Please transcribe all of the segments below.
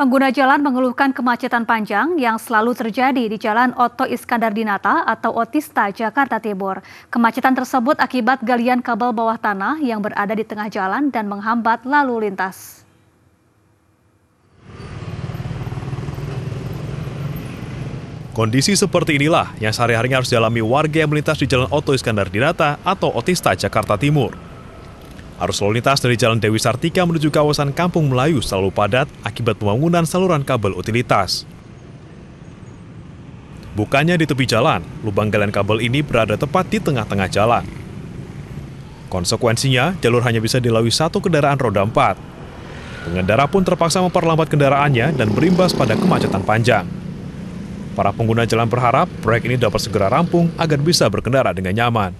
Pengguna jalan mengeluhkan kemacetan panjang yang selalu terjadi di Jalan Oto Iskandar Dinata atau Otista, Jakarta Timur. Kemacetan tersebut akibat galian kabel bawah tanah yang berada di tengah jalan dan menghambat lalu lintas. Kondisi seperti inilah yang sehari hari harus dialami warga yang melintas di Jalan Oto Iskandar Dinata atau Otista, Jakarta Timur. Arus lalu lintas dari Jalan Dewi Sartika menuju kawasan Kampung Melayu selalu padat akibat pembangunan saluran kabel utilitas. Bukannya di tepi jalan, lubang galian kabel ini berada tepat di tengah-tengah jalan. Konsekuensinya, jalur hanya bisa dilalui satu kendaraan roda empat. Pengendara pun terpaksa memperlambat kendaraannya dan berimbas pada kemacetan panjang. Para pengguna jalan berharap proyek ini dapat segera rampung agar bisa berkendara dengan nyaman.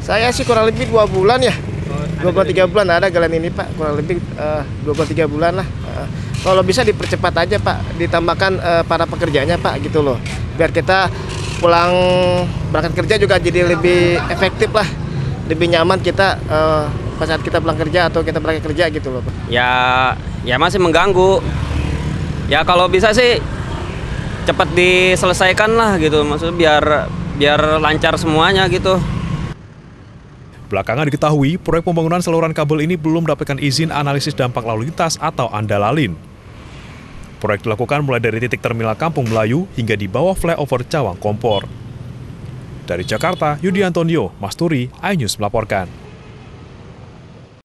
Saya sih kurang lebih dua bulan ya dua puluh tiga bulan ada galian ini pak kurang lebih eh, dua puluh tiga bulan lah uh, kalau bisa dipercepat aja pak ditambahkan eh, para pekerjanya pak gitu loh biar kita pulang berangkat kerja juga jadi lebih efektif lah lebih nyaman kita uh, pas saat kita pulang kerja atau kita berangkat kerja gitu loh pak ya ya masih mengganggu ya kalau bisa sih cepat diselesaikan lah gitu maksudnya biar biar lancar semuanya gitu Belakangan diketahui, proyek pembangunan saluran kabel ini belum mendapatkan izin analisis dampak lalu lintas atau andalalin. Proyek dilakukan mulai dari titik terminal Kampung Melayu hingga di bawah flyover Cawang Kompor. Dari Jakarta, Yudi Antonio, Masturi, iNews melaporkan.